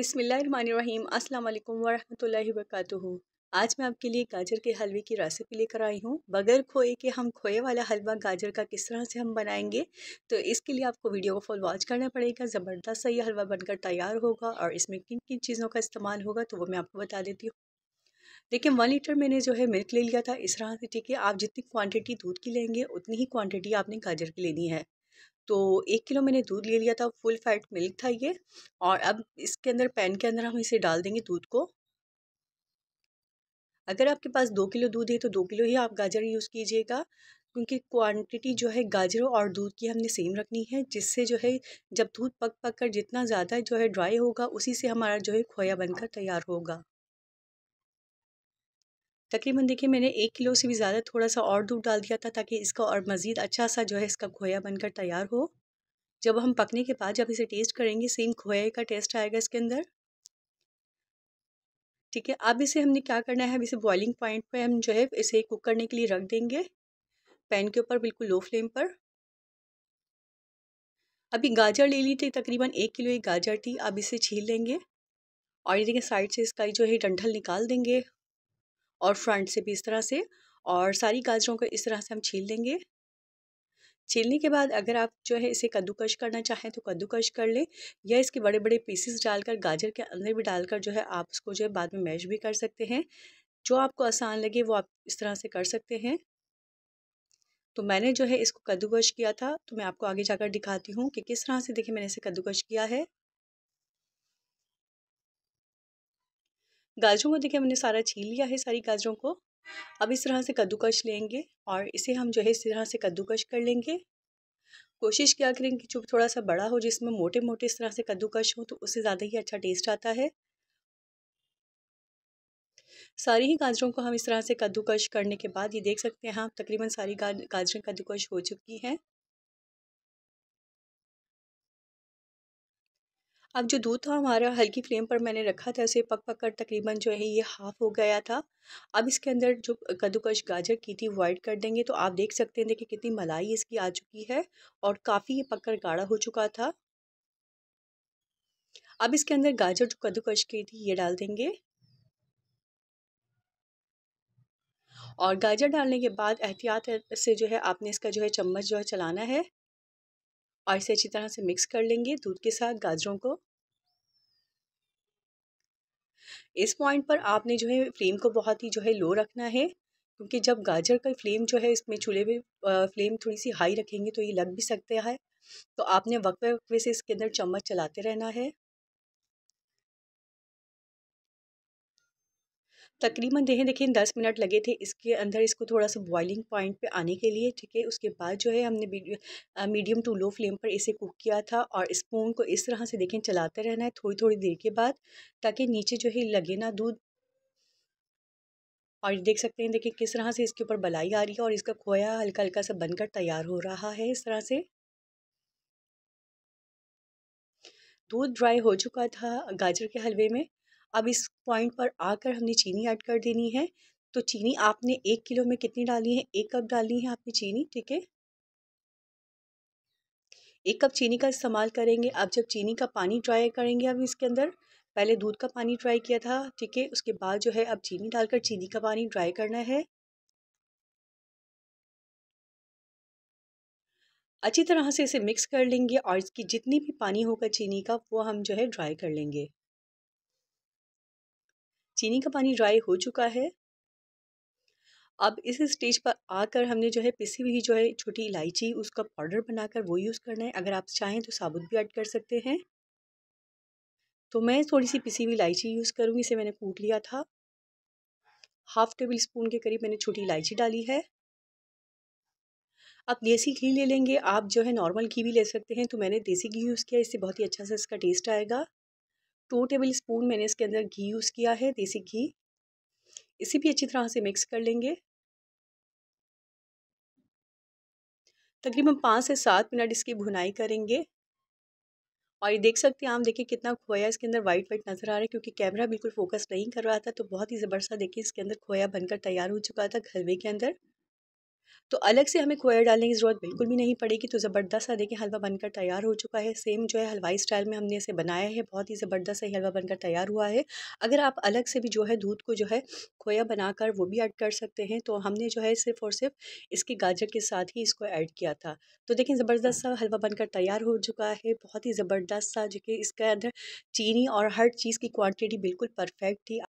अस्सलाम वालेकुम वरहमतुल्लाहि वरक आज मैं आपके लिए गाजर के हलवे की रेसिपी लेकर आई हूँ बगैर खोए के हम खोए वाला हलवा गाजर का किस तरह से हम बनाएंगे तो इसके लिए आपको वीडियो को फुल वॉच करना पड़ेगा ज़बरदस्त सा ये हलवा बनकर तैयार होगा और इसमें किन किन चीज़ों का इस्तेमाल होगा तो वो मैं आपको बता देती हूँ देखिए वन लीटर मैंने जो है मिल्क ले लिया था इस तरह से ठीक है आप जितनी क्वांटिटी दूध की लेंगे उतनी ही क्वांटिटी आपने गाजर की लेनी है तो एक किलो मैंने दूध ले लिया था फुल फैट मिल्क था ये और अब इसके अंदर पैन के अंदर हम इसे डाल देंगे दूध को अगर आपके पास दो किलो दूध है तो दो किलो ही आप गाजर यूज़ कीजिएगा क्योंकि क्वांटिटी जो है गाजरों और दूध की हमने सेम रखनी है जिससे जो है जब दूध पक पक कर जितना ज़्यादा जो है ड्राई होगा उसी से हमारा जो है खोया बनकर तैयार होगा तकरीबन देखिए मैंने एक किलो से भी ज़्यादा थोड़ा सा और दूध डाल दिया था ताकि इसका और मज़ीद अच्छा सा जो है इसका खोया बनकर तैयार हो जब हम पकने के बाद जब इसे टेस्ट करेंगे सेम खोए का टेस्ट आएगा इसके अंदर ठीक है अब इसे हमने क्या करना है अब इसे बॉइलिंग पॉइंट पर हम जो है इसे कुक करने के लिए रख देंगे पैन के ऊपर बिल्कुल लो फ्लेम पर अभी गाजर ले ली थी तकरीबन एक किलो एक गाजर थी अब इसे छील लेंगे और ये देखिए साइड से इसका जो है डंठल निकाल देंगे और फ्रंट से भी इस तरह से और सारी गाजरों को इस तरह से हम छील लेंगे छीलने के बाद अगर आप जो है इसे कद्दूकश करना चाहें तो कद्दूकश कर लें या इसके बड़े बड़े पीसेस डालकर गाजर के अंदर भी डालकर जो है आप इसको जो है बाद में मैश भी कर सकते हैं जो आपको आसान लगे वो आप इस तरह से कर सकते हैं तो मैंने जो है इसको कद्दूकश किया था तो मैं आपको आगे जाकर दिखाती हूँ कि किस तरह से देखिए मैंने इसे कद्दूकश किया है गाजरों को देखिए हमने सारा छील लिया है सारी गाजरों को अब इस तरह से कद्दूकश लेंगे और इसे हम जो है इस तरह से कद्दूकश कर लेंगे कोशिश किया करें कि जो थोड़ा सा बड़ा हो जिसमें मोटे मोटे इस तरह से कद्दूकश हो तो उससे ज़्यादा ही अच्छा टेस्ट आता है सारी ही गाजरों को हम इस तरह से कद्दूकश करने के बाद ये देख सकते हैं आप तकरीबन सारी गाजरें कद्दूकश हो चुकी हैं अब जो दूध था हमारा हल्की फ्लेम पर मैंने रखा था उसे पक पक कर तकरीबन जो है ये हाफ़ हो गया था अब इसके अंदर जो कद्दूकश गाजर की थी वाइट कर देंगे तो आप देख सकते हैं देखिए कितनी मलाई इसकी आ चुकी है और काफ़ी ये पककर गाढ़ा हो चुका था अब इसके अंदर गाजर जो कद्दूकश की थी ये डाल देंगे और गाजर डालने के बाद एहतियात से जो है आपने इसका जो है चम्मच जो है चलाना है और इसे अच्छी तरह से मिक्स कर लेंगे दूध के साथ गाजरों को इस पॉइंट पर आपने जो है फ्लेम को बहुत ही जो है लो रखना है क्योंकि जब गाजर का फ्लेम जो है इसमें चूल्हे पे फ्लेम थोड़ी सी हाई रखेंगे तो ये लग भी सकते हैं तो आपने वक्त वक्त से इसके अंदर चम्मच चलाते रहना है तकरीबन देखें देखें दस मिनट लगे थे इसके अंदर इसको थोड़ा सा बॉइलिंग पॉइंट पे आने के लिए ठीक है उसके बाद जो है हमने मीडियम टू लो फ्लेम पर इसे कुक किया था और स्पून को इस तरह से देखें चलाते रहना है थोड़ी थोड़ी देर के बाद ताकि नीचे जो है लगे ना दूध और देख सकते हैं देखिए किस तरह से इसके ऊपर बलाई आ रही है और इसका खोया हल्का हल्का सा बनकर तैयार हो रहा है इस तरह से दूध ड्राई हो चुका था गाजर के हलवे में अब इस पॉइंट पर आकर हमने चीनी ऐड कर देनी है तो चीनी आपने एक किलो में कितनी डाली है एक कप डालनी है आपने चीनी ठीक है एक कप चीनी का इस्तेमाल करेंगे अब जब चीनी का पानी ड्राई करेंगे अब इसके अंदर पहले दूध का पानी ड्राई किया था ठीक है उसके बाद जो है अब चीनी डालकर चीनी का पानी ड्राई करना है अच्छी तरह से इसे मिक्स कर लेंगे और इसकी जितनी भी पानी होगा चीनी का वो हम जो है ड्राई कर लेंगे चीनी का पानी ड्राई हो चुका है अब इस स्टेज पर आकर हमने जो है पिसी हुई जो है छोटी इलायची उसका पाउडर बनाकर वो यूज़ करना है अगर आप चाहें तो साबुत भी ऐड कर सकते हैं तो मैं थोड़ी सी पिसी हुई इलायची यूज़ करूँगी इसे मैंने कूट लिया था हाफ टेबल स्पून के करीब मैंने छोटी इलायची डाली है आप देसी घी ले लेंगे आप जो है नॉर्मल घी भी ले सकते हैं तो मैंने देसी घी यूज़ किया इससे बहुत ही अच्छा सा इसका टेस्ट आएगा टू टेबल स्पून मैंने इसके अंदर घी यूज़ किया है देसी घी इसे भी अच्छी तरह से मिक्स कर लेंगे तकरीबन पाँच से सात मिनट इसकी भुनाई करेंगे और ये देख सकते हैं आप देखिए कितना खोया इसके अंदर वाइट वाइट नज़र आ रहा है क्योंकि कैमरा बिल्कुल फोकस नहीं कर रहा था तो बहुत ही ज़बरदस्त देखिए इसके अंदर खोया बनकर तैयार हो चुका था घर के अंदर तो अलग से हमें खोया डालने की ज़रूरत बिल्कुल भी नहीं पड़ेगी तो ज़बरदस्त सा देखिए हलवा बनकर तैयार हो चुका है सेम जो है हलवाई स्टाइल में हमने इसे बनाया है बहुत ही ज़बरदस्त ही हलवा बनकर तैयार हुआ है अगर आप अलग से भी जो है दूध को जो है खोया बनाकर वो भी ऐड कर सकते हैं तो हमने जो है सिर्फ और सिर्फ इसके गाजर के साथ ही इसको ऐड किया था तो देखिए ज़बरदस्त सा हलवा बनकर तैयार हो चुका है बहुत ही ज़बरदस्त सा जो कि इसके अंदर चीनी और हर चीज़ की क्वान्टिटी बिल्कुल परफेक्ट थी